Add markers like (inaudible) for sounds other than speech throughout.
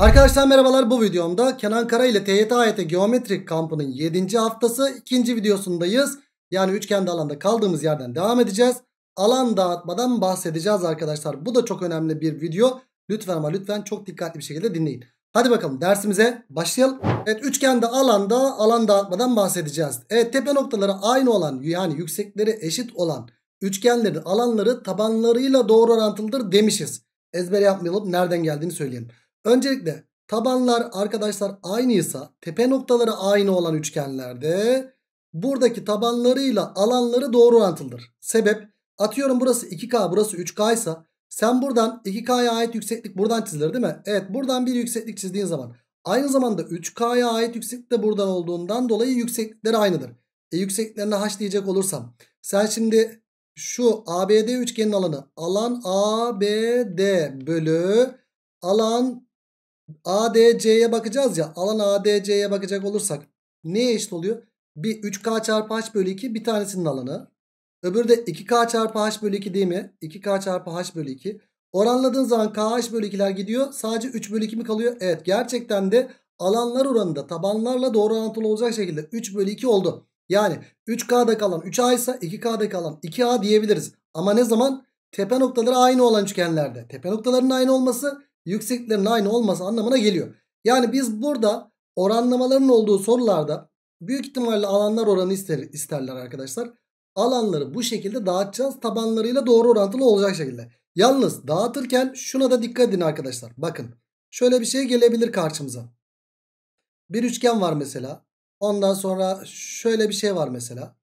Arkadaşlar merhabalar bu videomda Kenan Kara ile TYT AYT Geometrik kampının 7. haftası 2. videosundayız. Yani üçgende alanda kaldığımız yerden devam edeceğiz. Alan dağıtmadan bahsedeceğiz arkadaşlar. Bu da çok önemli bir video. Lütfen ama lütfen çok dikkatli bir şekilde dinleyin. Hadi bakalım dersimize başlayalım. Evet üçgende alanda alan dağıtmadan bahsedeceğiz. Evet tepe noktaları aynı olan yani yüksekleri eşit olan üçgenlerin alanları tabanlarıyla doğru orantılıdır demişiz. Ezbere yapmayalım nereden geldiğini söyleyelim. Öncelikle tabanlar arkadaşlar aynıysa tepe noktaları aynı olan üçgenlerde buradaki tabanlarıyla alanları doğru orantılıdır. Sebep atıyorum burası 2K burası 3K ise sen buradan 2K'ya ait yükseklik buradan çizilir değil mi? Evet buradan bir yükseklik çizdiğin zaman aynı zamanda 3K'ya ait yükseklik de buradan olduğundan dolayı yükseklikleri aynıdır. E yüksekliklerine H diyecek olursam sen şimdi şu ABD üçgenin alanı alan ABD bölü alan ADC'ye bakacağız ya alan ADC'ye bakacak olursak neye eşit oluyor? Bir 3K çarpı H bölü 2 bir tanesinin alanı. Öbürü de 2K çarpı H bölü 2 değil mi? 2K çarpı H bölü 2. Oranladığın zaman KH bölü 2'ler gidiyor. Sadece 3 bölü 2 mi kalıyor? Evet gerçekten de alanlar oranında tabanlarla doğru orantılı olacak şekilde 3 bölü 2 oldu. Yani 3K'da kalan 3A ise 2K'da kalan 2A diyebiliriz. Ama ne zaman? Tepe noktaları aynı olan üçgenlerde. Tepe noktalarının aynı olması yükseklerin aynı olması anlamına geliyor. Yani biz burada oranlamaların olduğu sorularda büyük ihtimalle alanlar oranı ister, isterler arkadaşlar. Alanları bu şekilde dağıtacağız tabanlarıyla doğru orantılı olacak şekilde. Yalnız dağıtırken şuna da dikkat edin arkadaşlar. Bakın şöyle bir şey gelebilir karşımıza. Bir üçgen var mesela. Ondan sonra şöyle bir şey var mesela.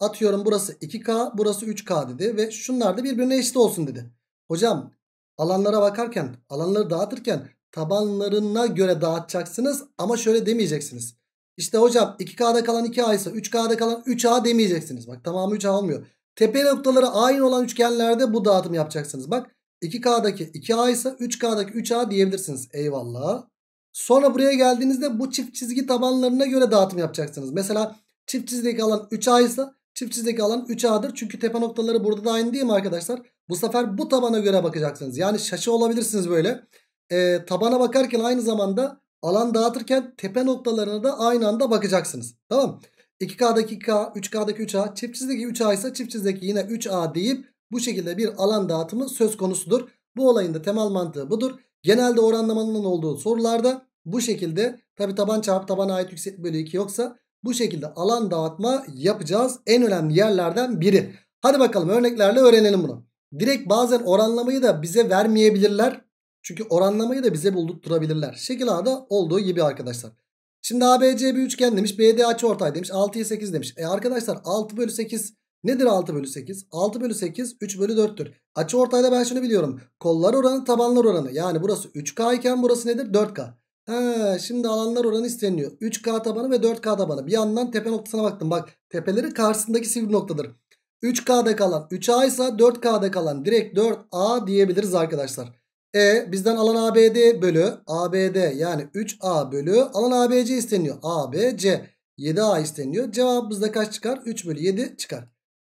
Atıyorum burası 2K burası 3K dedi ve şunlar da birbirine eşit olsun dedi. Hocam Alanlara bakarken, alanları dağıtırken tabanlarına göre dağıtacaksınız ama şöyle demeyeceksiniz. İşte hocam 2K'da kalan 2A ise 3K'da kalan 3A demeyeceksiniz. Bak tamamı 3A olmuyor. Tepe noktaları aynı olan üçgenlerde bu dağıtım yapacaksınız. Bak 2K'daki 2A ise 3K'daki 3A diyebilirsiniz. Eyvallah. Sonra buraya geldiğinizde bu çift çizgi tabanlarına göre dağıtım yapacaksınız. Mesela çift çizgideki alan 3A ise çift çizgideki alan 3A'dır. Çünkü tepe noktaları burada da aynı değil mi arkadaşlar? Bu sefer bu tabana göre bakacaksınız. Yani şaşı olabilirsiniz böyle. E, tabana bakarken aynı zamanda alan dağıtırken tepe noktalarına da aynı anda bakacaksınız. Tamam 2K'daki K, 3K'daki 3A, çift çizdeki 3A ise çift çizdeki yine 3A deyip bu şekilde bir alan dağıtımı söz konusudur. Bu olayın da temel mantığı budur. Genelde oranlamanın olduğu sorularda bu şekilde tabi taban çarpı tabana ait yükseklik bölü 2 yoksa bu şekilde alan dağıtma yapacağız. En önemli yerlerden biri. Hadi bakalım örneklerle öğrenelim bunu. Direkt bazen oranlamayı da bize vermeyebilirler. Çünkü oranlamayı da bize buldurtturabilirler. Şekil A'da olduğu gibi arkadaşlar. Şimdi ABC bir üçgen demiş. BD açı ortay demiş. 6'ya 8 demiş. E arkadaşlar 6 bölü 8 nedir 6 bölü 8? 6 bölü 8 3 bölü 4'tür. Açı ortayda ben şunu biliyorum. Kollar oranı tabanlar oranı. Yani burası 3K iken burası nedir? 4K. Ha, şimdi alanlar oranı isteniyor. 3K tabanı ve 4K tabanı. Bir yandan tepe noktasına baktım. Bak tepeleri karşısındaki sivri noktadır. 3K'da kalan 3A ise 4K'da kalan direkt 4A diyebiliriz arkadaşlar. E bizden alan ABD bölü ABD yani 3A bölü alan ABC isteniyor. ABC 7A isteniyor. Cevabımızda kaç çıkar? 3 bölü 7 çıkar.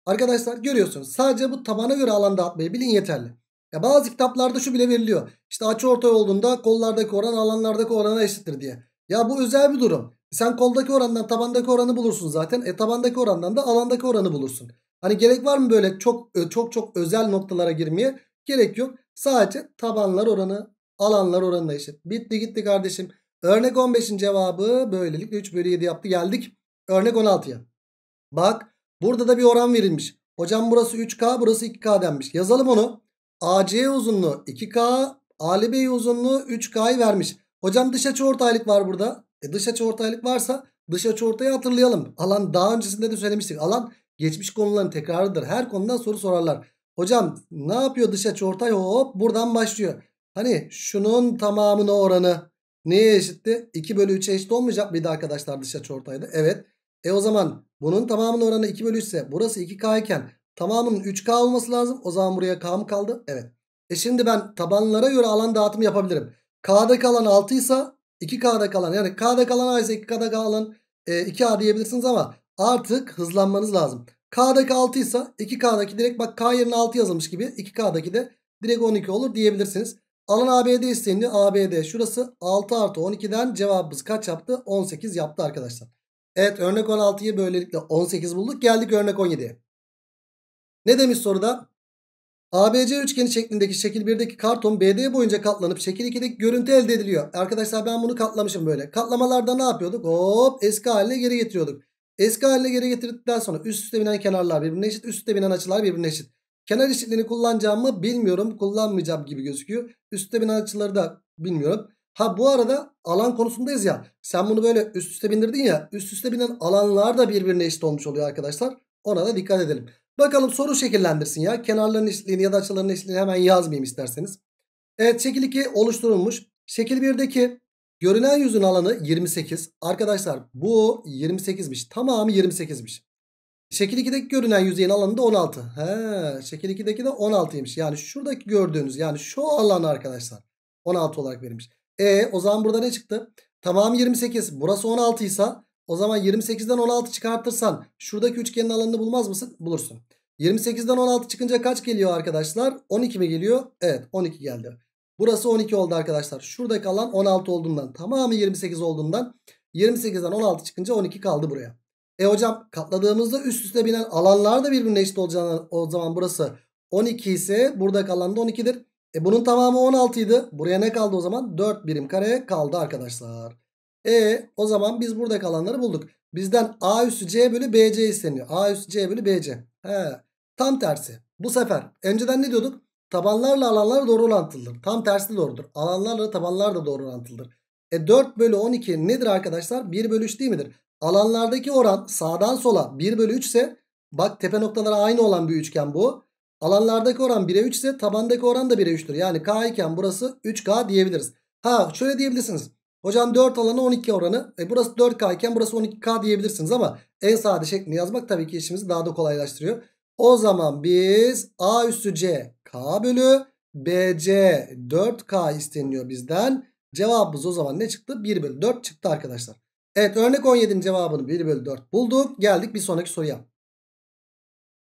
Arkadaşlar görüyorsunuz sadece bu tabana göre alan dağıtmayı bilin yeterli. Ya bazı kitaplarda şu bile veriliyor. İşte açı ortay olduğunda kollardaki oran alanlardaki orana eşittir diye. Ya bu özel bir durum. Sen koldaki orandan tabandaki oranı bulursun zaten. E tabandaki orandan da alandaki oranı bulursun. Hani gerek var mı böyle çok e, çok çok özel noktalara girmeye? Gerek yok. Sadece tabanlar oranı, alanlar oranına eşit. Bitti gitti kardeşim. Örnek 15'in cevabı böylelikle 3 bölü 7 yaptı. Geldik örnek 16'ya. Bak burada da bir oran verilmiş. Hocam burası 3K burası 2K denmiş. Yazalım onu. AC uzunluğu 2K, ALB uzunluğu 3K'yı vermiş. Hocam dış açı ortaylık var burada. E dış açı ortaylık varsa dış açı ortayı hatırlayalım. Alan daha öncesinde de söylemiştik. Alan Geçmiş konuların tekrarıdır. Her konudan soru sorarlar. Hocam ne yapıyor dışa çortay? hop buradan başlıyor. Hani şunun tamamına oranı neye eşitti? 2 bölü 3'e eşit olmayacak mıydı arkadaşlar dışa çortaydı? Evet. E o zaman bunun tamamının oranı 2 bölü 3 ise burası 2K iken tamamının 3K olması lazım. O zaman buraya K mı kaldı? Evet. E şimdi ben tabanlara göre alan dağıtımı yapabilirim. K'da kalan 6 ise 2K'da kalan yani K'da kalan A ise 2K'da kalan e, 2A diyebilirsiniz ama artık hızlanmanız lazım. K'daki 6 ise 2K'daki direkt bak K yerine 6 yazılmış gibi 2K'daki de direkt 12 olur diyebilirsiniz. Alan ABD isteniliyor. ABD şurası 6 artı 12'den cevabımız kaç yaptı? 18 yaptı arkadaşlar. Evet örnek 16'yı böylelikle 18 bulduk. Geldik örnek 17'ye. Ne demiş soruda? ABC üçgeni şeklindeki şekil 1'deki karton BD boyunca katlanıp şekil 2'deki görüntü elde ediliyor. Arkadaşlar ben bunu katlamışım böyle. Katlamalarda ne yapıyorduk? Hop eski haline geri getiriyorduk. Eski haline geri getirdikten sonra üst üste binen kenarlar birbirine eşit. Üst üste binen açılar birbirine eşit. Kenar eşitliğini kullanacağımı bilmiyorum. Kullanmayacağım gibi gözüküyor. Üst üste binen açıları da bilmiyorum. Ha bu arada alan konusundayız ya. Sen bunu böyle üst üste bindirdin ya. Üst üste binen alanlar da birbirine eşit olmuş oluyor arkadaşlar. Ona da dikkat edelim. Bakalım soru şekillendirsin ya. Kenarların eşitliğini ya da açıların eşitliğini hemen yazmayayım isterseniz. Evet şekil 2 oluşturulmuş. Şekil 1'deki Görünen yüzün alanı 28. Arkadaşlar bu 28'miş. Tamamı 28'miş. Şekil 2'deki görünen yüzeyin alanı da 16. He, şekil 2'deki de 16'ymış. Yani şuradaki gördüğünüz yani şu alan arkadaşlar 16 olarak verilmiş. E o zaman burada ne çıktı? Tamam 28. Burası 16 ise o zaman 28'den 16 çıkartırsan şuradaki üçgenin alanını bulmaz mısın? Bulursun. 28'den 16 çıkınca kaç geliyor arkadaşlar? 12 mi geliyor? Evet 12 geldi. Burası 12 oldu arkadaşlar. Şurada kalan 16 olduğundan tamamı 28 olduğundan 28'den 16 çıkınca 12 kaldı buraya. E hocam katladığımızda üst üste binen alanlar da birbirine eşit olacağından o zaman burası 12 ise burada kalan da 12'dir. E bunun tamamı 16 idi. Buraya ne kaldı o zaman? 4 birim kare kaldı arkadaşlar. E o zaman biz burada kalanları bulduk. Bizden A üstü C bölü BC isteniyor. A üstü C bölü BC. He, tam tersi. Bu sefer önceden ne diyorduk? Tabanlarla alanlar doğru orantılıdır. Tam tersi de doğrudur. Alanlarla tabanlar da doğru orantılıdır. E 4 bölü 12 nedir arkadaşlar? 1 bölü 3 değil midir? Alanlardaki oran sağdan sola 1 bölü 3 ise bak tepe noktaları aynı olan bir üçgen bu. Alanlardaki oran 1'e 3 ise tabandaki oran da 1'e 3'tür. Yani K iken burası 3K diyebiliriz. Ha şöyle diyebilirsiniz. Hocam 4 alanı 12 oranı. E burası 4K iken burası 12K diyebilirsiniz ama en sade şeklini yazmak tabii ki işimizi daha da kolaylaştırıyor. O zaman biz A üstü C K bölü BC 4K isteniyor bizden. Cevabımız o zaman ne çıktı? 1 bölü 4 çıktı arkadaşlar. Evet örnek 17'nin cevabını 1 bölü 4 bulduk. Geldik bir sonraki soruya.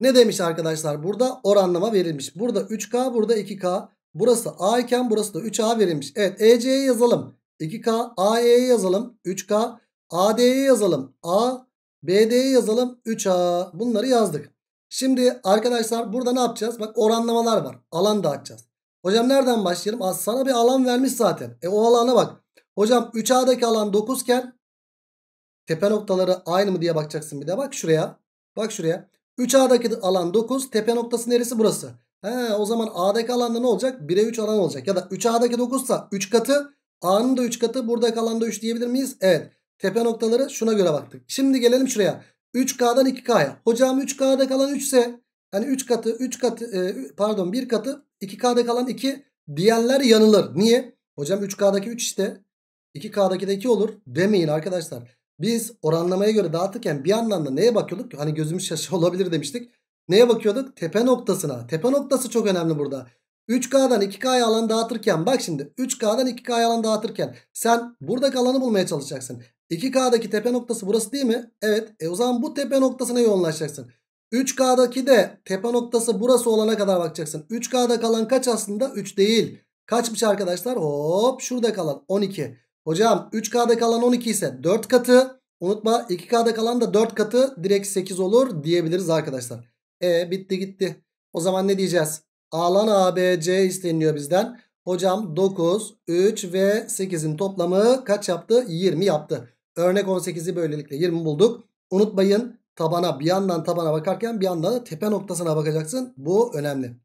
Ne demiş arkadaşlar? Burada oranlama verilmiş. Burada 3K burada 2K. Burası A iken burası da 3A verilmiş. Evet EC'ye yazalım. 2K AE'ye yazalım. 3K AD'ye yazalım. A BD'ye yazalım. 3A bunları yazdık. Şimdi arkadaşlar burada ne yapacağız? Bak oranlamalar var. Alan da açacağız. Hocam nereden başlayalım? Aa, sana bir alan vermiş zaten. E o alana bak. Hocam 3A'daki alan 9 iken tepe noktaları aynı mı diye bakacaksın bir de. Bak şuraya. Bak şuraya. 3A'daki alan 9. Tepe noktası neresi burası? He, o zaman A'daki alanda ne olacak? 1'e 3 alan olacak. Ya da 3A'daki 9 ise 3 katı. A'nın da 3 katı. Buradaki alanda 3 diyebilir miyiz? Evet. Tepe noktaları şuna göre baktık. Şimdi gelelim şuraya. 3K'dan 2K'ya. Hocam 3K'da kalan 3 ise yani 3 katı 3 katı e, pardon 1 katı 2K'da kalan 2 diyenler yanılır. Niye? Hocam 3K'daki 3 işte 2K'daki de 2 olur demeyin arkadaşlar. Biz oranlamaya göre dağıtırken bir anlamda neye bakıyorduk? Hani gözümüz şaşı (laughs) olabilir demiştik. Neye bakıyorduk? Tepe noktasına. Tepe noktası çok önemli burada. 3K'dan 2K'ya alan dağıtırken bak şimdi 3K'dan 2K'ya alan dağıtırken sen burada alanı bulmaya çalışacaksın. 2K'daki tepe noktası burası değil mi? Evet. E o zaman bu tepe noktasına yoğunlaşacaksın. 3K'daki de tepe noktası burası olana kadar bakacaksın. 3K'da kalan kaç aslında? 3 değil. Kaçmış arkadaşlar? Hop şurada kalan 12. Hocam 3K'da kalan 12 ise 4 katı. Unutma 2K'da kalan da 4 katı direkt 8 olur diyebiliriz arkadaşlar. E bitti gitti. O zaman ne diyeceğiz? Alan ABC isteniyor bizden. Hocam 9, 3 ve 8'in toplamı kaç yaptı? 20 yaptı. Örnek 18'i böylelikle 20 bulduk. Unutmayın tabana bir yandan tabana bakarken bir yandan da tepe noktasına bakacaksın. Bu önemli.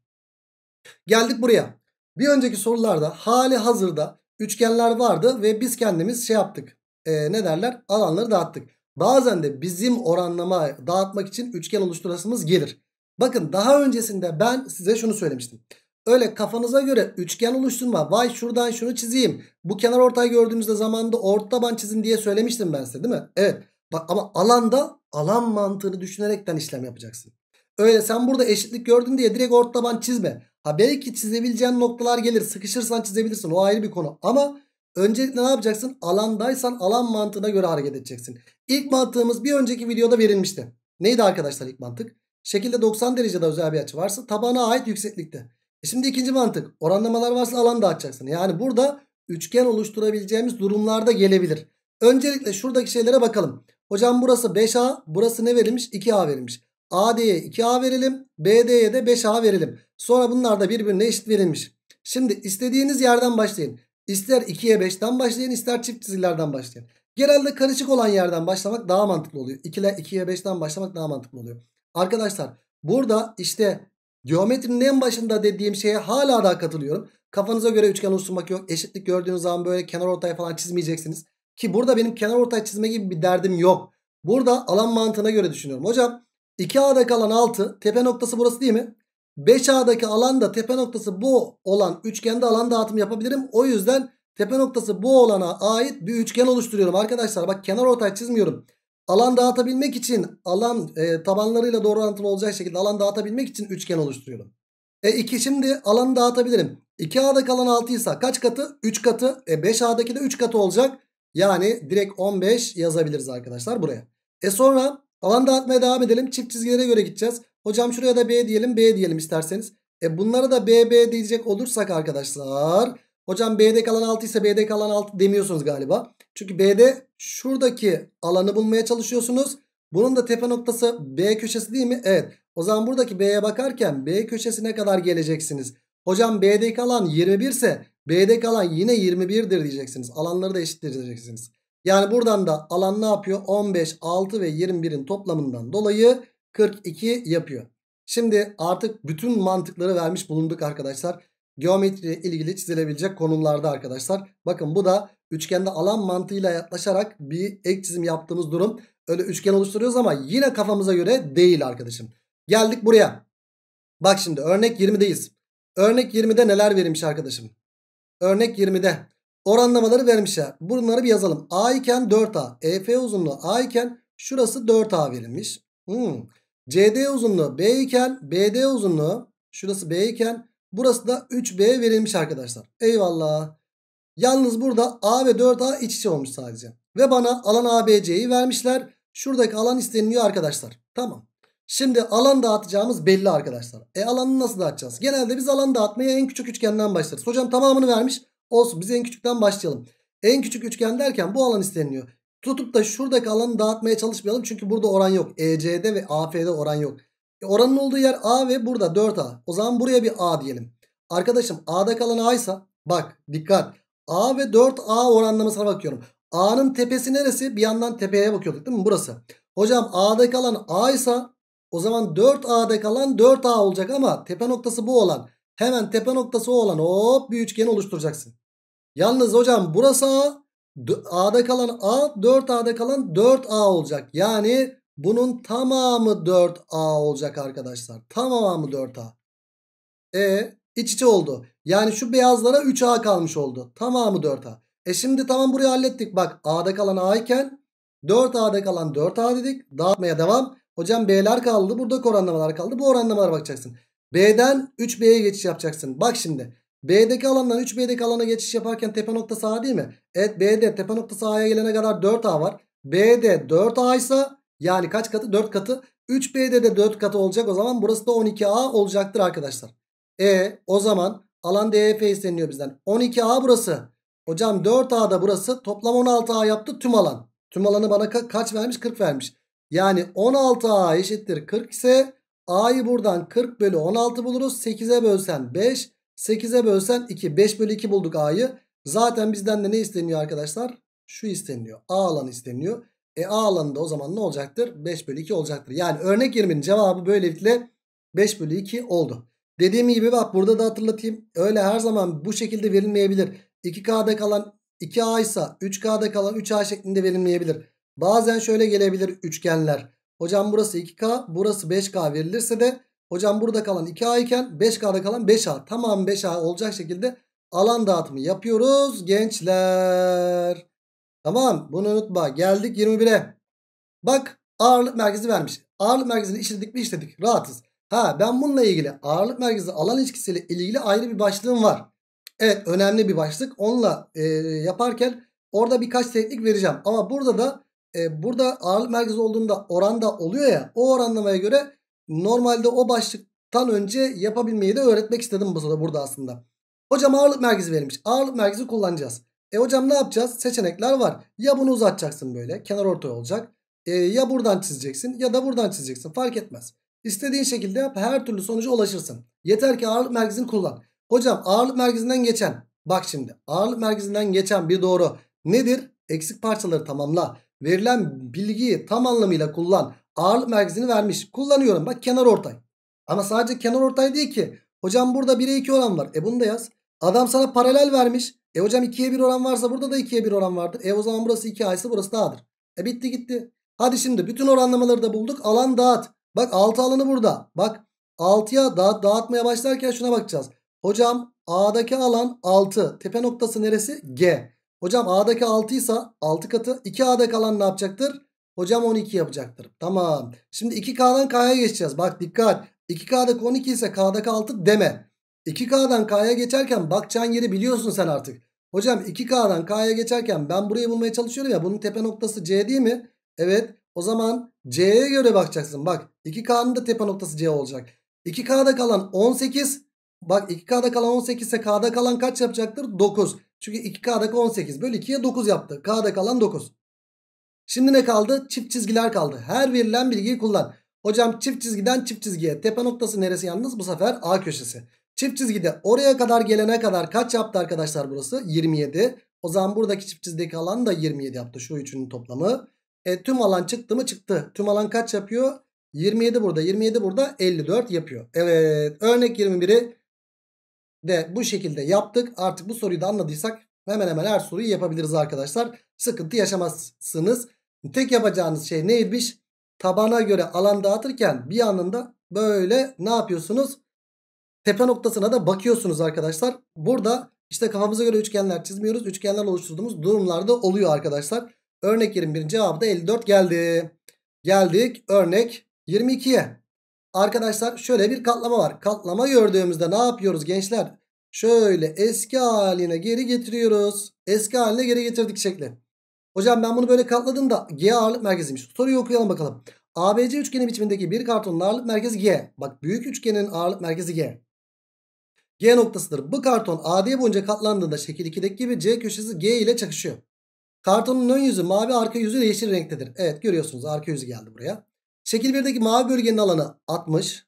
Geldik buraya. Bir önceki sorularda hali hazırda üçgenler vardı ve biz kendimiz şey yaptık. E, ne derler? Alanları dağıttık. Bazen de bizim oranlama dağıtmak için üçgen oluşturasımız gelir. Bakın daha öncesinde ben size şunu söylemiştim. Öyle kafanıza göre üçgen oluşturma. Vay şuradan şunu çizeyim. Bu kenar ortay gördüğümüzde zamanında orta taban çizin diye söylemiştim ben size değil mi? Evet. Bak ama alanda alan mantığını düşünerekten işlem yapacaksın. Öyle sen burada eşitlik gördün diye direkt orta taban çizme. Ha belki çizebileceğin noktalar gelir. Sıkışırsan çizebilirsin. O ayrı bir konu. Ama öncelikle ne yapacaksın? Alandaysan alan mantığına göre hareket edeceksin. İlk mantığımız bir önceki videoda verilmişti. Neydi arkadaşlar ilk mantık? Şekilde 90 derecede özel bir açı varsa tabana ait yükseklikte. E şimdi ikinci mantık. Oranlamalar varsa alan da açacaksın. Yani burada üçgen oluşturabileceğimiz durumlarda gelebilir. Öncelikle şuradaki şeylere bakalım. Hocam burası 5A. Burası ne verilmiş? 2A verilmiş. AD'ye 2A verelim. BD'ye de 5A verelim. Sonra bunlar da birbirine eşit verilmiş. Şimdi istediğiniz yerden başlayın. İster 2'ye 5'ten başlayın ister çift çizgilerden başlayın. Genelde karışık olan yerden başlamak daha mantıklı oluyor. 2'ye 2'ye 5'ten başlamak daha mantıklı oluyor. Arkadaşlar burada işte Geometrinin en başında dediğim şeye hala daha katılıyorum. Kafanıza göre üçgen oluşturmak yok. Eşitlik gördüğünüz zaman böyle kenar ortaya falan çizmeyeceksiniz. Ki burada benim kenar ortaya çizme gibi bir derdim yok. Burada alan mantığına göre düşünüyorum. Hocam 2A'daki alan 6. Tepe noktası burası değil mi? 5A'daki alan da tepe noktası bu olan üçgende alan dağıtımı yapabilirim. O yüzden tepe noktası bu olana ait bir üçgen oluşturuyorum arkadaşlar. Bak kenar ortay çizmiyorum. Alan dağıtabilmek için alan e, tabanlarıyla doğru orantılı olacak şekilde alan dağıtabilmek için üçgen oluşturuyorum. E 2 şimdi alanı dağıtabilirim. 2A'daki alan 6 ise kaç katı? 3 katı. E 5A'daki de 3 katı olacak. Yani direkt 15 yazabiliriz arkadaşlar buraya. E sonra alan dağıtmaya devam edelim. Çift çizgilere göre gideceğiz. Hocam şuraya da B diyelim. B diyelim isterseniz. E bunlara da BB diyecek olursak arkadaşlar. Hocam B'de kalan 6 ise B'de kalan 6 demiyorsunuz galiba. Çünkü B'de şuradaki alanı bulmaya çalışıyorsunuz. Bunun da tepe noktası B köşesi değil mi? Evet. O zaman buradaki B'ye bakarken B köşesine kadar geleceksiniz. Hocam B'deki alan 21 ise B'deki alan yine 21'dir diyeceksiniz. Alanları da eşitleyeceksiniz. Yani buradan da alan ne yapıyor? 15, 6 ve 21'in toplamından dolayı 42 yapıyor. Şimdi artık bütün mantıkları vermiş bulunduk arkadaşlar. Geometriyle ilgili çizilebilecek konumlarda arkadaşlar. Bakın bu da üçgende alan mantığıyla yaklaşarak bir ek çizim yaptığımız durum öyle üçgen oluşturuyoruz ama yine kafamıza göre değil arkadaşım. Geldik buraya. Bak şimdi örnek 20'deyiz. Örnek 20'de neler verilmiş arkadaşım? Örnek 20'de oranlamaları vermişler. Bunları bir yazalım. A iken 4A. EF uzunluğu A iken şurası 4A verilmiş. Hmm. CD uzunluğu B iken BD uzunluğu şurası B iken burası da 3B verilmiş arkadaşlar. Eyvallah. Yalnız burada A ve 4A iç içe olmuş sadece. Ve bana alan ABC'yi vermişler. Şuradaki alan isteniliyor arkadaşlar. Tamam. Şimdi alan dağıtacağımız belli arkadaşlar. E alanı nasıl dağıtacağız? Genelde biz alan dağıtmaya en küçük üçgenden başlarız. Hocam tamamını vermiş. Olsun biz en küçükten başlayalım. En küçük üçgen derken bu alan isteniliyor. Tutup da şuradaki alanı dağıtmaya çalışmayalım. Çünkü burada oran yok. EC'de ve AF'de oran yok. E oranın olduğu yer A ve burada 4A. O zaman buraya bir A diyelim. Arkadaşım A'da kalan A ise bak dikkat. A ve 4A oranlamasına bakıyorum. A'nın tepesi neresi? Bir yandan tepeye bakıyorduk değil mi? Burası. Hocam A'da kalan A ise o zaman 4A'da kalan 4A olacak ama tepe noktası bu olan. Hemen tepe noktası o olan hop bir üçgen oluşturacaksın. Yalnız hocam burası A. A'da kalan A 4A'da kalan 4A olacak. Yani bunun tamamı 4A olacak arkadaşlar. Tamamı 4A. E iç içe oldu. Yani şu beyazlara 3A kalmış oldu. Tamamı 4A. E şimdi tamam burayı hallettik. Bak A'da kalan A iken 4A'da kalan 4A dedik. Dağıtmaya devam. Hocam B'ler kaldı. Burada oranlamalar kaldı. Bu oranlamalara bakacaksın. B'den 3B'ye geçiş yapacaksın. Bak şimdi. B'deki alandan 3B'deki alana geçiş yaparken tepe noktası A değil mi? Evet B'de tepe noktası A'ya gelene kadar 4A var. B'de 4A ise yani kaç katı? 4 katı. 3B'de de 4 katı olacak. O zaman burası da 12A olacaktır arkadaşlar. E o zaman alan DHP e isteniyor bizden. 12A burası. Hocam 4A da burası. Toplam 16A yaptı tüm alan. Tüm alanı bana ka kaç vermiş? 40 vermiş. Yani 16A eşittir 40 ise A'yı buradan 40 bölü 16 buluruz. 8'e bölsen 5. 8'e bölsen 2. 5 bölü 2 bulduk A'yı. Zaten bizden de ne isteniyor arkadaşlar? Şu isteniyor. A alanı isteniyor. E A alanı da o zaman ne olacaktır? 5 bölü 2 olacaktır. Yani örnek 20'nin cevabı böylelikle 5 bölü 2 oldu. Dediğim gibi bak burada da hatırlatayım. Öyle her zaman bu şekilde verilmeyebilir. 2K'da kalan 2A ise 3K'da kalan 3A şeklinde verilmeyebilir. Bazen şöyle gelebilir üçgenler. Hocam burası 2K burası 5K verilirse de hocam burada kalan 2A iken 5K'da kalan 5A tamam 5A olacak şekilde alan dağıtımı yapıyoruz gençler. Tamam bunu unutma geldik 21'e. Bak ağırlık merkezi vermiş. Ağırlık merkezini işledik mi işledik rahatız. Ha ben bununla ilgili ağırlık merkezi alan ilişkisiyle ilgili ayrı bir başlığım var. Evet önemli bir başlık. Onunla e, yaparken orada birkaç teknik vereceğim. Ama burada da e, burada ağırlık merkezi olduğunda oranda oluyor ya. O oranlamaya göre normalde o başlıktan önce yapabilmeyi de öğretmek istedim bu sırada burada aslında. Hocam ağırlık merkezi verilmiş. Ağırlık merkezi kullanacağız. E hocam ne yapacağız? Seçenekler var. Ya bunu uzatacaksın böyle kenar ortay olacak. E, ya buradan çizeceksin ya da buradan çizeceksin fark etmez. İstediğin şekilde yap her türlü sonuca ulaşırsın. Yeter ki ağırlık merkezini kullan. Hocam ağırlık merkezinden geçen bak şimdi ağırlık merkezinden geçen bir doğru nedir? Eksik parçaları tamamla. Verilen bilgiyi tam anlamıyla kullan. Ağırlık merkezini vermiş. Kullanıyorum bak kenar ortay. Ama sadece kenar ortay değil ki. Hocam burada 1'e 2 oran var. E bunu da yaz. Adam sana paralel vermiş. E hocam 2'ye 1 oran varsa burada da 2'ye 1 oran vardır. E o zaman burası 2 ise burası dağdır. E bitti gitti. Hadi şimdi bütün oranlamaları da bulduk. Alan dağıt. Bak 6 alanı burada. Bak 6'ya da dağıtmaya başlarken şuna bakacağız. Hocam A'daki alan 6. Tepe noktası neresi? G. Hocam A'daki 6 ise 6 katı. 2A'daki alan ne yapacaktır? Hocam 12 yapacaktır. Tamam. Şimdi 2K'dan K'ya geçeceğiz. Bak dikkat. 2K'daki 12 ise K'daki 6 deme. 2K'dan K'ya geçerken bakacağın yeri biliyorsun sen artık. Hocam 2K'dan K'ya geçerken ben burayı bulmaya çalışıyorum ya. Bunun tepe noktası C değil mi? Evet. O zaman C'ye göre bakacaksın. Bak 2K'nın da tepe noktası C olacak. 2K'da kalan 18. Bak 2K'da kalan 18 ise K'da kalan kaç yapacaktır? 9. Çünkü 2K'da 18 Böyle 2'ye 9 yaptı. K'da kalan 9. Şimdi ne kaldı? Çift çizgiler kaldı. Her verilen bilgiyi kullan. Hocam çift çizgiden çift çizgiye. Tepe noktası neresi yalnız? Bu sefer A köşesi. Çift çizgide oraya kadar gelene kadar kaç yaptı arkadaşlar burası? 27. O zaman buradaki çift çizgideki alan da 27 yaptı. Şu üçünün toplamı. E, tüm alan çıktı mı çıktı. Tüm alan kaç yapıyor? 27 burada 27 burada 54 yapıyor. Evet örnek 21'i de bu şekilde yaptık. Artık bu soruyu da anladıysak hemen hemen her soruyu yapabiliriz arkadaşlar. Sıkıntı yaşamazsınız. Tek yapacağınız şey neymiş? Tabana göre alan dağıtırken bir anında böyle ne yapıyorsunuz? Tepe noktasına da bakıyorsunuz arkadaşlar. Burada işte kafamıza göre üçgenler çizmiyoruz. Üçgenler oluşturduğumuz durumlarda oluyor arkadaşlar. Örnek 21'in cevabı da 54 geldi. Geldik örnek 22'ye. Arkadaşlar şöyle bir katlama var. Katlama gördüğümüzde ne yapıyoruz gençler? Şöyle eski haline geri getiriyoruz. Eski haline geri getirdik şekli. Hocam ben bunu böyle katladım da G ağırlık merkeziymiş. Soruyu okuyalım bakalım. ABC üçgeni biçimindeki bir kartonun ağırlık merkezi G. Bak büyük üçgenin ağırlık merkezi G. G noktasıdır. Bu karton AD boyunca katlandığında şekil 2'deki gibi C köşesi G ile çakışıyor. Kartonun ön yüzü mavi arka yüzü yeşil renktedir. Evet görüyorsunuz arka yüzü geldi buraya. Şekil 1'deki mavi bölgenin alanı 60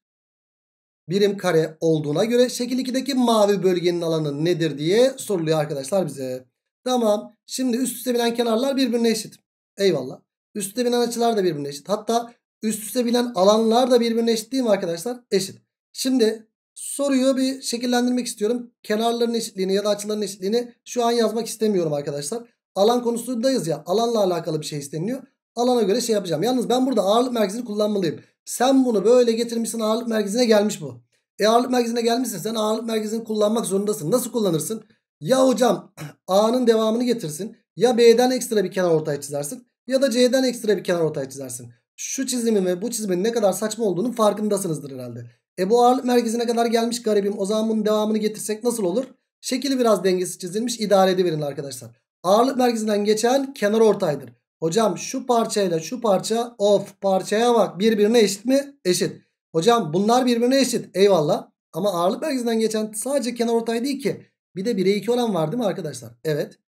birim kare olduğuna göre şekil 2'deki mavi bölgenin alanı nedir diye soruluyor arkadaşlar bize. Tamam şimdi üst üste binen kenarlar birbirine eşit. Eyvallah. Üst üste binen açılar da birbirine eşit. Hatta üst üste binen alanlar da birbirine eşit değil mi arkadaşlar? Eşit. Şimdi soruyu bir şekillendirmek istiyorum. Kenarların eşitliğini ya da açıların eşitliğini şu an yazmak istemiyorum arkadaşlar. Alan konusundayız ya. Alanla alakalı bir şey isteniyor. Alana göre şey yapacağım. Yalnız ben burada ağırlık merkezini kullanmalıyım. Sen bunu böyle getirmişsin ağırlık merkezine gelmiş bu. E ağırlık merkezine gelmişsin sen ağırlık merkezini kullanmak zorundasın. Nasıl kullanırsın? Ya hocam (clears throat) A'nın devamını getirsin. Ya B'den ekstra bir kenar ortaya çizersin. Ya da C'den ekstra bir kenar ortaya çizersin. Şu çizimin ve bu çizimin ne kadar saçma olduğunun farkındasınızdır herhalde. E bu ağırlık merkezine kadar gelmiş garibim. O zaman bunun devamını getirsek nasıl olur? Şekili biraz dengesiz çizilmiş. İdare ediverin arkadaşlar. Ağırlık merkezinden geçen kenar ortaydır. Hocam şu parçayla şu parça of parçaya bak birbirine eşit mi? Eşit. Hocam bunlar birbirine eşit. Eyvallah. Ama ağırlık merkezinden geçen sadece kenar ortay değil ki. Bir de 1'e 2 olan var değil mi arkadaşlar? Evet.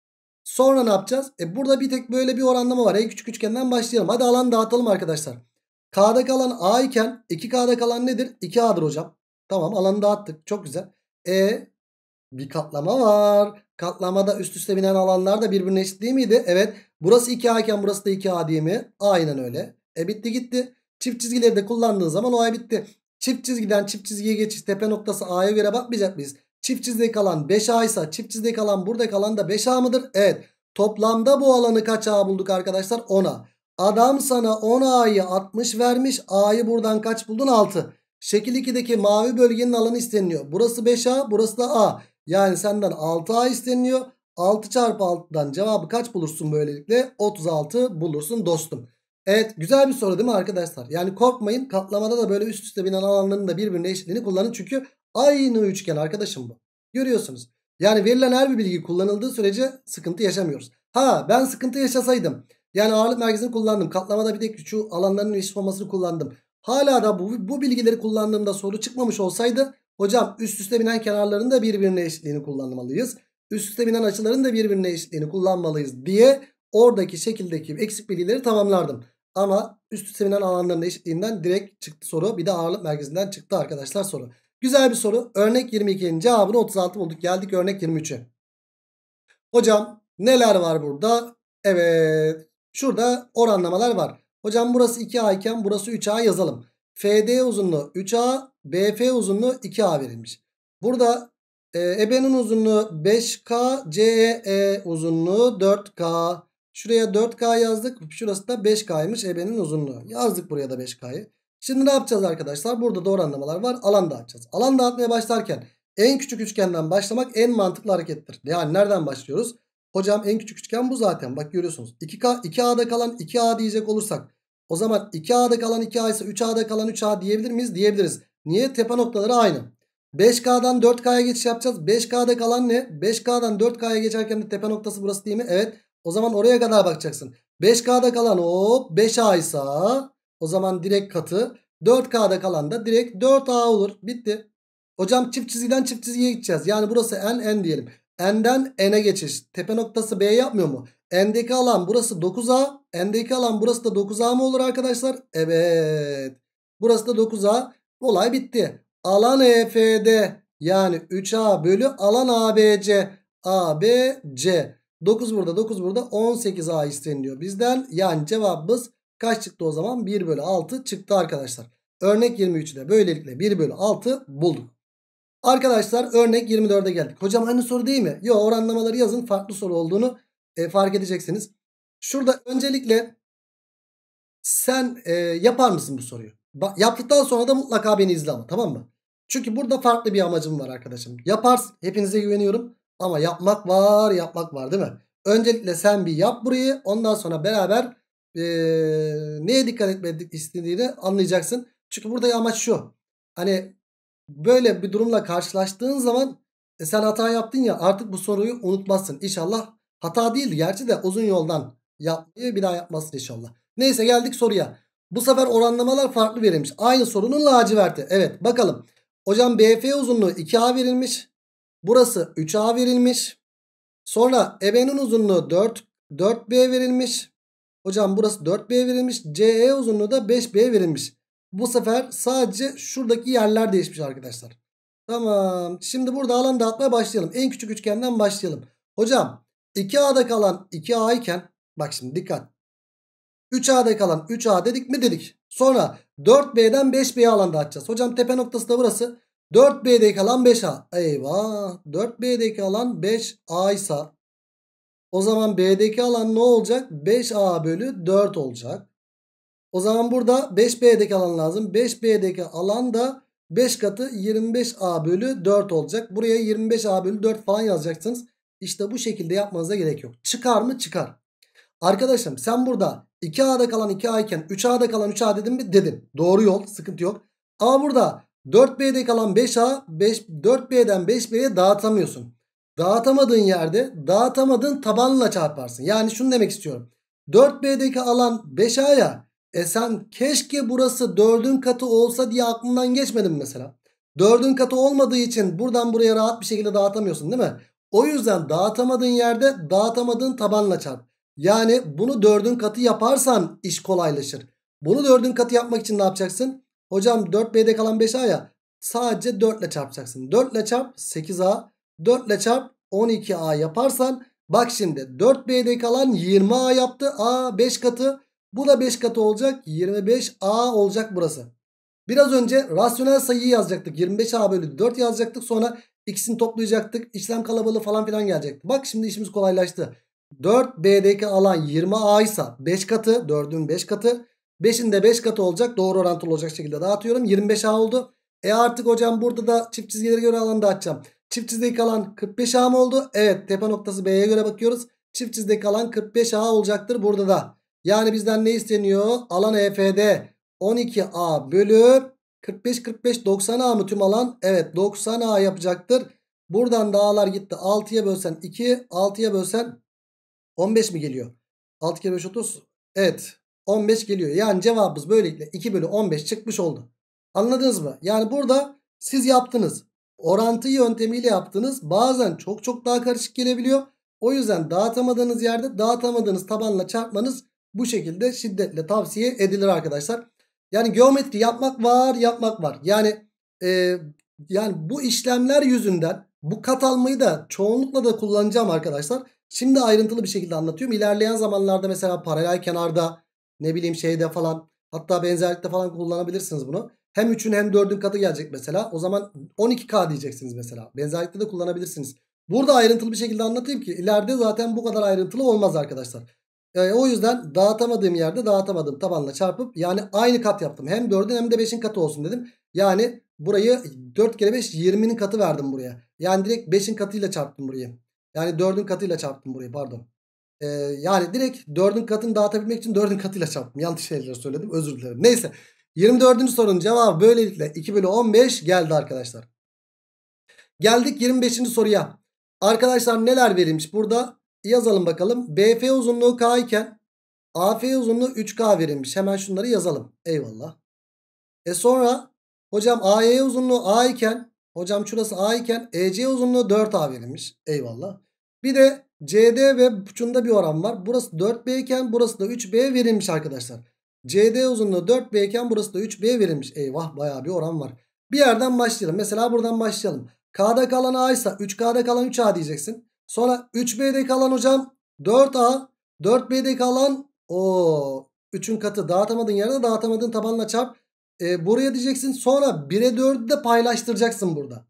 Sonra ne yapacağız? E burada bir tek böyle bir oranlama var. En küçük üçgenden başlayalım. Hadi alan dağıtalım arkadaşlar. K'da kalan A iken 2K'da kalan nedir? 2A'dır hocam. Tamam alanı dağıttık. Çok güzel. E bir katlama var. Katlamada üst üste binen alanlar da birbirine eşit değil miydi? Evet. Burası 2A iken burası da 2A değil mi? Aynen öyle. E bitti gitti. Çift çizgileri de kullandığın zaman o ay bitti. Çift çizgiden çift çizgiye geçiş tepe noktası A'ya göre bakmayacak mıyız? Çift çizgide kalan 5A ise çift çizgide kalan burada kalan da 5A mıdır? Evet. Toplamda bu alanı kaç A bulduk arkadaşlar? 10A. Adam sana 10A'yı 60 vermiş. A'yı buradan kaç buldun? 6. Şekil 2'deki mavi bölgenin alanı isteniliyor. Burası 5A burası da A. Yani senden 6A isteniyor. 6 çarpı 6'dan cevabı kaç bulursun böylelikle? 36 bulursun dostum. Evet güzel bir soru değil mi arkadaşlar? Yani korkmayın katlamada da böyle üst üste binen alanların da birbirine eşitliğini kullanın. Çünkü aynı üçgen arkadaşım bu. Görüyorsunuz. Yani verilen her bir bilgi kullanıldığı sürece sıkıntı yaşamıyoruz. Ha ben sıkıntı yaşasaydım. Yani ağırlık merkezini kullandım. Katlamada bir tek şu alanların eşit olmasını kullandım. Hala da bu, bu bilgileri kullandığımda soru çıkmamış olsaydı Hocam üst üste binen kenarların da birbirine eşitliğini kullanmalıyız. Üst üste binen açıların da birbirine eşitliğini kullanmalıyız diye oradaki şekildeki eksik bilgileri tamamlardım. Ama üst üste binen alanların eşitliğinden direkt çıktı soru. Bir de ağırlık merkezinden çıktı arkadaşlar soru. Güzel bir soru. Örnek 22'nin cevabını 36 bulduk. Geldik örnek 23'e. Hocam neler var burada? Evet. Şurada oranlamalar var. Hocam burası 2A iken burası 3A yazalım. FD uzunluğu 3A BF uzunluğu 2A verilmiş. Burada e, EB'nin uzunluğu 5K, CE uzunluğu 4K. Şuraya 4K yazdık. Şurası da 5K'ymış EB'nin uzunluğu. Yazdık buraya da 5K'yı. Şimdi ne yapacağız arkadaşlar? Burada doğru anlamalar var. Alan dağıtacağız. Alan dağıtmaya başlarken en küçük üçgenden başlamak en mantıklı harekettir. Yani nereden başlıyoruz? Hocam en küçük üçgen bu zaten. Bak görüyorsunuz. 2K, 2A'da kalan 2A diyecek olursak. O zaman 2A'da kalan 2A ise 3A'da kalan 3A diyebilir miyiz? Diyebiliriz. Niye? Tepe noktaları aynı. 5K'dan 4K'ya geçiş yapacağız. 5K'da kalan ne? 5K'dan 4K'ya geçerken de tepe noktası burası değil mi? Evet. O zaman oraya kadar bakacaksın. 5K'da kalan o, 5A ise o zaman direkt katı. 4K'da kalan da direkt 4A olur. Bitti. Hocam çift çizgiden çift çizgiye gideceğiz. Yani burası N, N diyelim. N'den N'e geçiş. Tepe noktası B yapmıyor mu? N'deki alan burası 9A. N'deki alan burası da 9A mı olur arkadaşlar? Evet. Burası da 9A. Olay bitti. Alan EFD yani 3A bölü alan ABC. ABC. 9 burada 9 burada 18A isteniliyor bizden. Yani cevabımız kaç çıktı o zaman? 1 bölü 6 çıktı arkadaşlar. Örnek 23'de. böylelikle 1 bölü 6 bulduk. Arkadaşlar örnek 24'e geldik. Hocam aynı soru değil mi? Yok oranlamaları yazın farklı soru olduğunu e, fark edeceksiniz. Şurada öncelikle sen e, yapar mısın bu soruyu? Yaptıktan sonra da mutlaka beni izle ama tamam mı? Çünkü burada farklı bir amacım var arkadaşım. Yaparsın. Hepinize güveniyorum. Ama yapmak var yapmak var değil mi? Öncelikle sen bir yap burayı. Ondan sonra beraber ee, neye dikkat etmek istediğini anlayacaksın. Çünkü burada amaç şu. Hani böyle bir durumla karşılaştığın zaman e, sen hata yaptın ya artık bu soruyu unutmazsın. İnşallah hata değil gerçi de uzun yoldan yapmayı bir daha yapmazsın inşallah. Neyse geldik soruya. Bu sefer oranlamalar farklı verilmiş. Aynı sorunun laciverti. Evet bakalım. Hocam BF uzunluğu 2A verilmiş. Burası 3A verilmiş. Sonra EB'nin uzunluğu 4, 4B verilmiş. Hocam burası 4B verilmiş. CE uzunluğu da 5B verilmiş. Bu sefer sadece şuradaki yerler değişmiş arkadaşlar. Tamam. Şimdi burada alan dağıtmaya başlayalım. En küçük üçgenden başlayalım. Hocam 2A'da kalan 2A iken bak şimdi dikkat. 3A'da kalan 3A dedik mi dedik. Sonra 4B'den 5B'ye alan açacağız. Hocam tepe noktası da burası. 4B'de kalan 5A. Eyvah. 4B'deki alan 5A ise o zaman B'deki alan ne olacak? 5A bölü 4 olacak. O zaman burada 5B'deki alan lazım. 5B'deki alan da 5 katı 25A bölü 4 olacak. Buraya 25A bölü 4 falan yazacaksınız. İşte bu şekilde yapmanıza gerek yok. Çıkar mı? Çıkar. Arkadaşım sen burada 2A'da kalan 2A iken 3A'da kalan 3A dedim mi? Dedim. Doğru yol sıkıntı yok. Ama burada 4B'de kalan 5A 5, 4B'den 5B'ye dağıtamıyorsun. Dağıtamadığın yerde dağıtamadığın tabanla çarparsın. Yani şunu demek istiyorum. 4B'deki alan 5A'ya e sen keşke burası 4'ün katı olsa diye aklından geçmedin mesela. 4'ün katı olmadığı için buradan buraya rahat bir şekilde dağıtamıyorsun değil mi? O yüzden dağıtamadığın yerde dağıtamadığın tabanla çarp. Yani bunu dördün katı yaparsan iş kolaylaşır. Bunu dördün katı yapmak için ne yapacaksın? Hocam 4B'de kalan 5A'ya sadece 4 ile çarpacaksın. 4 ile çarp 8A. 4 ile çarp 12A yaparsan bak şimdi 4B'de kalan 20A yaptı. A 5 katı. Bu da 5 katı olacak. 25A olacak burası. Biraz önce rasyonel sayıyı yazacaktık. 25A bölü 4 yazacaktık. Sonra ikisini toplayacaktık. İşlem kalabalığı falan filan gelecekti. Bak şimdi işimiz kolaylaştı. 4B'deki alan 20A ise 5 katı. 4'ün 5 katı. 5'in de 5 katı olacak. Doğru orantılı olacak şekilde dağıtıyorum. 25A oldu. E artık hocam burada da çift çizgileri göre alanı dağıtacağım. Çift çizdeki alan 45A mı oldu? Evet tepe noktası B'ye göre bakıyoruz. Çift çizdeki alan 45A olacaktır burada da. Yani bizden ne isteniyor? Alan EF'de 12A bölü 45 45 90A mı tüm alan? Evet 90A yapacaktır. Buradan da A'lar gitti. 6'ya bölsen 2, 6'ya bölsen 15 mi geliyor? 6 kere 5 30. Evet 15 geliyor. Yani cevabımız böylelikle 2 bölü 15 çıkmış oldu. Anladınız mı? Yani burada siz yaptınız. Orantı yöntemiyle yaptınız. Bazen çok çok daha karışık gelebiliyor. O yüzden dağıtamadığınız yerde dağıtamadığınız tabanla çarpmanız bu şekilde şiddetle tavsiye edilir arkadaşlar. Yani geometri yapmak var yapmak var. Yani e, yani bu işlemler yüzünden bu kat almayı da çoğunlukla da kullanacağım arkadaşlar. Şimdi ayrıntılı bir şekilde anlatıyorum. İlerleyen zamanlarda mesela paralel kenarda ne bileyim şeyde falan hatta benzerlikte falan kullanabilirsiniz bunu. Hem 3'ün hem 4'ün katı gelecek mesela. O zaman 12K diyeceksiniz mesela. Benzerlikte de kullanabilirsiniz. Burada ayrıntılı bir şekilde anlatayım ki ileride zaten bu kadar ayrıntılı olmaz arkadaşlar. E, o yüzden dağıtamadığım yerde dağıtamadım tabanla çarpıp yani aynı kat yaptım. Hem 4'ün hem de 5'in katı olsun dedim. Yani burayı 4 kere 5 20'nin katı verdim buraya. Yani direkt 5'in katıyla çarptım burayı. Yani 4'ün katıyla çarptım burayı pardon. Ee, yani direkt 4'ün katını dağıtabilmek için 4'ün katıyla çarptım. Yanlış şeyler söyledim özür dilerim. Neyse 24. sorunun cevabı böylelikle 2 bölü 15 geldi arkadaşlar. Geldik 25. soruya. Arkadaşlar neler verilmiş burada? Yazalım bakalım. BF uzunluğu K iken AF uzunluğu 3K verilmiş. Hemen şunları yazalım. Eyvallah. E sonra hocam AE uzunluğu A iken hocam şurası A iken EC uzunluğu 4A verilmiş. Eyvallah. Bir de CD ve uçunda bir oran var. Burası 4B iken burası da 3B verilmiş arkadaşlar. CD uzunluğu 4B iken burası da 3B verilmiş. Eyvah bayağı bir oran var. Bir yerden başlayalım. Mesela buradan başlayalım. K'da kalan A ise 3K'da kalan 3A diyeceksin. Sonra 3B'de kalan hocam 4A. 4B'de kalan o 3'ün katı dağıtamadığın yerde dağıtamadığın tabanla çarp. E, buraya diyeceksin sonra 1'e 4'ü de paylaştıracaksın burada.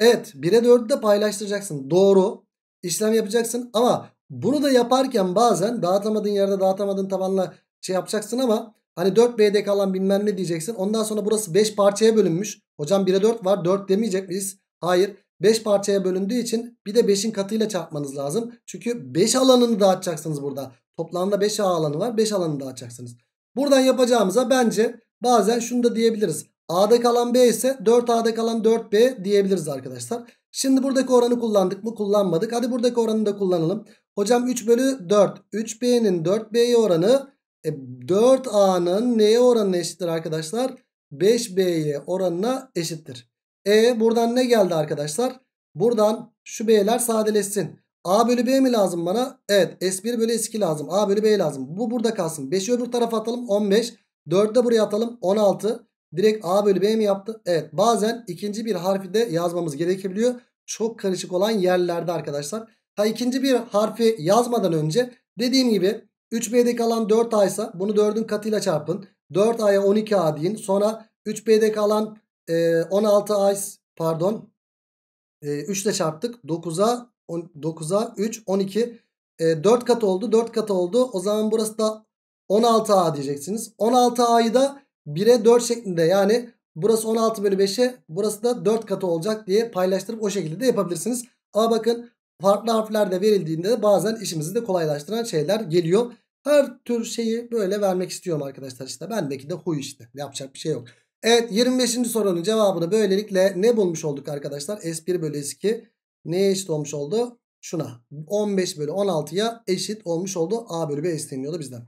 Evet 1'e 4'ü de paylaştıracaksın. Doğru işlem yapacaksın ama bunu da yaparken bazen dağıtamadığın yerde dağıtamadığın tabanla şey yapacaksın ama hani 4B'de kalan bilmem ne diyeceksin. Ondan sonra burası 5 parçaya bölünmüş. Hocam 1'e 4 var 4 demeyecek miyiz? Hayır 5 parçaya bölündüğü için bir de 5'in katıyla çarpmanız lazım. Çünkü 5 alanını dağıtacaksınız burada. Toplamda 5 A alanı var 5 alanını dağıtacaksınız. Buradan yapacağımıza bence bazen şunu da diyebiliriz. A'da kalan B ise 4A'da kalan 4B diyebiliriz arkadaşlar. Şimdi buradaki oranı kullandık mı? Kullanmadık. Hadi buradaki oranı da kullanalım. Hocam 3 bölü 4. 3B'nin 4B'ye oranı e, 4A'nın neye oranına eşittir arkadaşlar? 5B'ye oranına eşittir. E buradan ne geldi arkadaşlar? Buradan şu B'ler sadeleşsin. A bölü B mi lazım bana? Evet S1 bölü S2 lazım. A bölü B lazım. Bu burada kalsın. 5'i öbür tarafa atalım 15. 4'ü de buraya atalım 16. Direkt A bölü B mi yaptı? Evet bazen ikinci bir harfi de yazmamız gerekebiliyor. Çok karışık olan yerlerde arkadaşlar. Ha ikinci bir harfi yazmadan önce dediğim gibi 3B'deki alan 4A ise bunu 4'ün katıyla çarpın. 4A'ya 12A deyin. Sonra 3B'deki alan e, 16A pardon e, 3 ile çarptık. 9'a 9'a 3 12 e, 4 kat oldu 4 kat oldu. O zaman burası da 16A diyeceksiniz. 16A'yı da 1'e 4 şeklinde yani burası 16 bölü 5'e burası da 4 katı olacak diye paylaştırıp o şekilde de yapabilirsiniz. Ama bakın farklı harflerde verildiğinde de bazen işimizi de kolaylaştıran şeyler geliyor. Her tür şeyi böyle vermek istiyorum arkadaşlar işte. Bendeki de huy işte. Yapacak bir şey yok. Evet 25. sorunun cevabını böylelikle ne bulmuş olduk arkadaşlar? S1 bölü S2 neye eşit olmuş oldu? Şuna 15 bölü 16'ya eşit olmuş oldu. A bölü B isteniyordu bizden.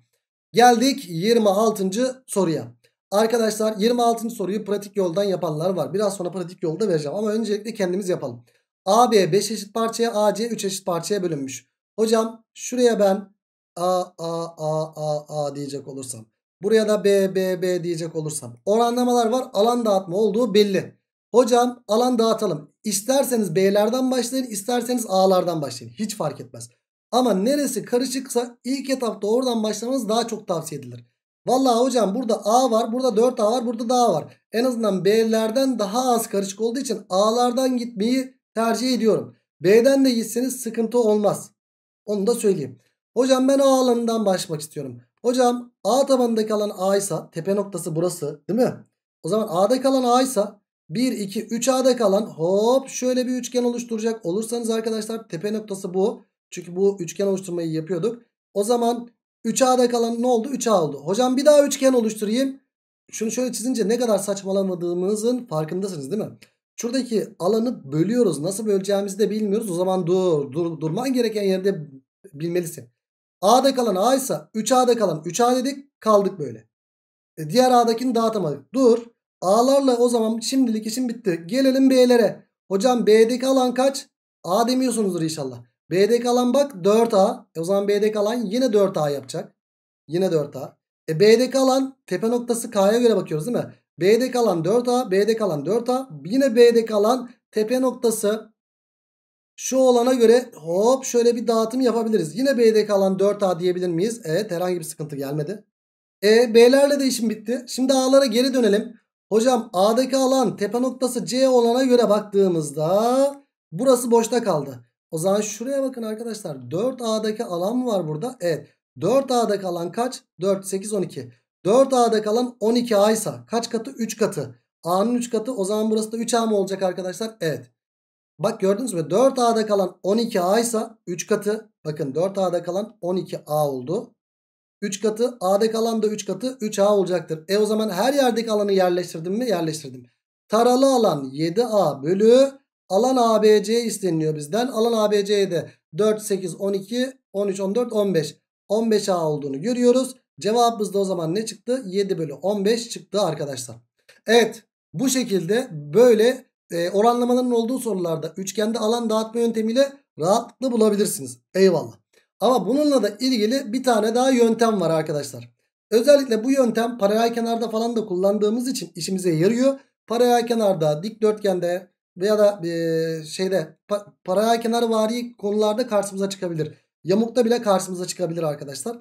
Geldik 26. soruya. Arkadaşlar 26. soruyu pratik yoldan yapanlar var. Biraz sonra pratik yolda vereceğim ama öncelikle kendimiz yapalım. AB 5 eşit parçaya AC 3 eşit parçaya bölünmüş. Hocam şuraya ben A A A A A diyecek olursam. Buraya da B B B diyecek olursam. Oranlamalar var. Alan dağıtma olduğu belli. Hocam alan dağıtalım. İsterseniz B'lerden başlayın isterseniz A'lardan başlayın. Hiç fark etmez. Ama neresi karışıksa ilk etapta oradan başlamanız daha çok tavsiye edilir. Vallahi hocam burada A var, burada 4A var, burada da A var. En azından B'lerden daha az karışık olduğu için A'lardan gitmeyi tercih ediyorum. B'den de gitseniz sıkıntı olmaz. Onu da söyleyeyim. Hocam ben A alanından başlamak istiyorum. Hocam A tabanındaki alan A ise tepe noktası burası değil mi? O zaman A'da kalan A ise 1, 2, 3 A'da kalan hop şöyle bir üçgen oluşturacak olursanız arkadaşlar tepe noktası bu. Çünkü bu üçgen oluşturmayı yapıyorduk. O zaman 3A'da kalan ne oldu? 3A oldu. Hocam bir daha üçgen oluşturayım. Şunu şöyle çizince ne kadar saçmalamadığımızın farkındasınız değil mi? Şuradaki alanı bölüyoruz. Nasıl böleceğimizi de bilmiyoruz. O zaman dur, dur durman gereken yerde bilmelisin. A'da kalan A ise 3A'da kalan 3A dedik kaldık böyle. E diğer A'dakini dağıtamadık. Dur. A'larla o zaman şimdilik işim bitti. Gelelim B'lere. Hocam B'deki alan kaç? A demiyorsunuzdur inşallah. B'de kalan bak 4A. E o zaman B'de kalan yine 4A yapacak. Yine 4A. E B'de kalan tepe noktası K'ya göre bakıyoruz değil mi? B'de kalan 4A. B'de kalan 4A. Yine B'de kalan tepe noktası şu olana göre hop şöyle bir dağıtım yapabiliriz. Yine B'de kalan 4A diyebilir miyiz? Evet herhangi bir sıkıntı gelmedi. E B'lerle de işim bitti. Şimdi A'lara geri dönelim. Hocam A'daki alan tepe noktası C olana göre baktığımızda burası boşta kaldı. O zaman şuraya bakın arkadaşlar. 4A'daki alan mı var burada? Evet. 4A'daki alan kaç? 4, 8, 12. 4A'daki alan 12A ise kaç katı? 3 katı. A'nın 3 katı. O zaman burası da 3A mı olacak arkadaşlar? Evet. Bak gördünüz mü? 4A'da kalan 12A ise 3 katı. Bakın 4A'da kalan 12A oldu. 3 katı. A'da kalan da 3 katı. 3A olacaktır. E o zaman her yerdeki alanı yerleştirdim mi? Yerleştirdim. Taralı alan 7A bölü Alan ABC isteniliyor bizden. Alan ABC'ye de 4, 8, 12, 13, 14, 15. 15 A olduğunu görüyoruz. Cevabımız da o zaman ne çıktı? 7 bölü 15 çıktı arkadaşlar. Evet bu şekilde böyle e, oranlamaların olduğu sorularda üçgende alan dağıtma yöntemiyle rahatlıkla bulabilirsiniz. Eyvallah. Ama bununla da ilgili bir tane daha yöntem var arkadaşlar. Özellikle bu yöntem paralel kenarda falan da kullandığımız için işimize yarıyor. Paralel kenarda, dikdörtgende, veya da e, şeyde pa, paraya kenar vari konularda karşımıza çıkabilir. Yamukta bile karşımıza çıkabilir arkadaşlar.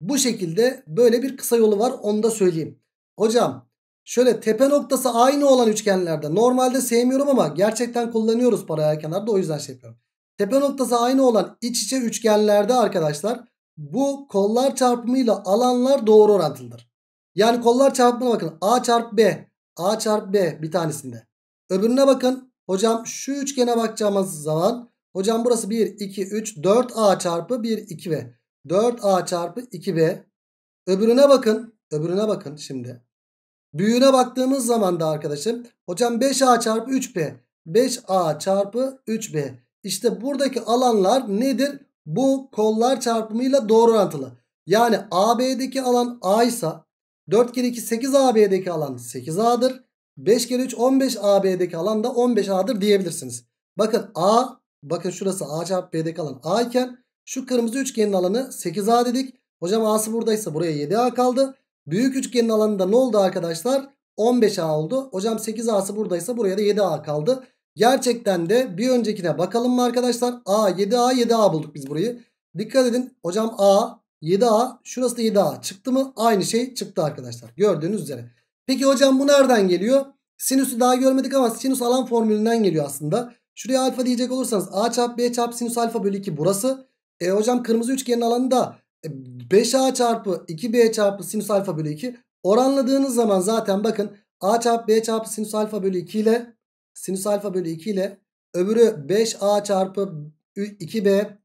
Bu şekilde böyle bir kısa yolu var onu da söyleyeyim. Hocam şöyle tepe noktası aynı olan üçgenlerde normalde sevmiyorum ama gerçekten kullanıyoruz paraya kenarda o yüzden şey yapıyorum. Tepe noktası aynı olan iç içe üçgenlerde arkadaşlar bu kollar çarpımıyla alanlar doğru orantılıdır. Yani kollar çarpımına bakın A çarp B A çarp B bir tanesinde. Öbürüne bakın Hocam şu üçgene bakacağımız zaman hocam burası 1, 2, 3, 4A çarpı 1, 2B. 4A çarpı 2B. Öbürüne bakın. Öbürüne bakın şimdi. Büyüğüne baktığımız zaman da arkadaşım hocam 5A çarpı 3B. 5A çarpı 3B. İşte buradaki alanlar nedir? Bu kollar çarpımıyla doğru orantılı. Yani AB'deki alan A ise 4 kere 2 8 AB'deki alan 8A'dır. 5 kere 3 15 AB'deki alan da 15A'dır diyebilirsiniz. Bakın A bakın şurası A çarpı B'deki alan A iken şu kırmızı üçgenin alanı 8A dedik. Hocam A'sı buradaysa buraya 7A kaldı. Büyük üçgenin alanında ne oldu arkadaşlar? 15A oldu. Hocam 8A'sı buradaysa buraya da 7A kaldı. Gerçekten de bir öncekine bakalım mı arkadaşlar? A 7A 7A bulduk biz burayı. Dikkat edin hocam A 7A şurası da 7A çıktı mı? Aynı şey çıktı arkadaşlar gördüğünüz üzere. Peki hocam bu nereden geliyor? Sinüsü daha görmedik ama sinüs alan formülünden geliyor aslında. Şuraya alfa diyecek olursanız a çarp b çarp sinüs alfa bölü 2 burası. E hocam kırmızı üçgenin alanı da 5a e, çarpı 2b çarpı sinüs alfa bölü 2. Oranladığınız zaman zaten bakın a çarpı b çarpı sinüs alfa bölü 2 ile sinüs alfa bölü 2 ile öbürü 5a çarpı 2b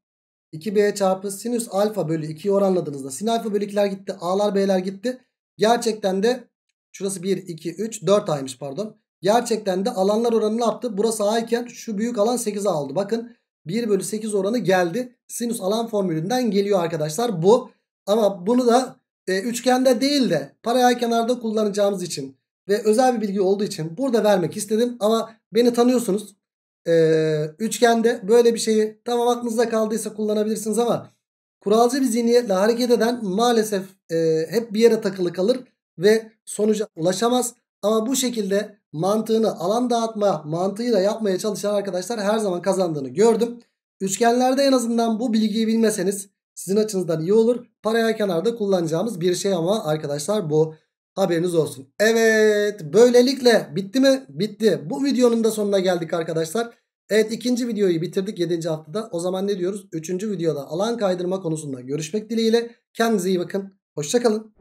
2b çarpı sinüs alfa bölü 2'yi oranladığınızda sin alfa bölü 2'ler gitti a'lar b'ler gitti. Gerçekten de Şurası 1, 2, 3, 4 A'ymış pardon. Gerçekten de alanlar oranı ne yaptı? Burası A iken şu büyük alan 8 aldı Bakın 1 bölü 8 oranı geldi. Sinüs alan formülünden geliyor arkadaşlar bu. Ama bunu da e, üçgende değil de paralel kenarda kullanacağımız için ve özel bir bilgi olduğu için burada vermek istedim. Ama beni tanıyorsunuz. E, üçgende böyle bir şeyi tamam aklınızda kaldıysa kullanabilirsiniz ama kuralcı bir zihniyetle hareket eden maalesef e, hep bir yere takılı kalır ve sonuca ulaşamaz. Ama bu şekilde mantığını alan dağıtma mantığıyla yapmaya çalışan arkadaşlar her zaman kazandığını gördüm. Üçgenlerde en azından bu bilgiyi bilmeseniz sizin açınızdan iyi olur. Paraya kenarda kullanacağımız bir şey ama arkadaşlar bu haberiniz olsun. Evet böylelikle bitti mi? Bitti. Bu videonun da sonuna geldik arkadaşlar. Evet ikinci videoyu bitirdik 7. haftada. O zaman ne diyoruz? Üçüncü videoda alan kaydırma konusunda görüşmek dileğiyle. Kendinize iyi bakın. Hoşçakalın.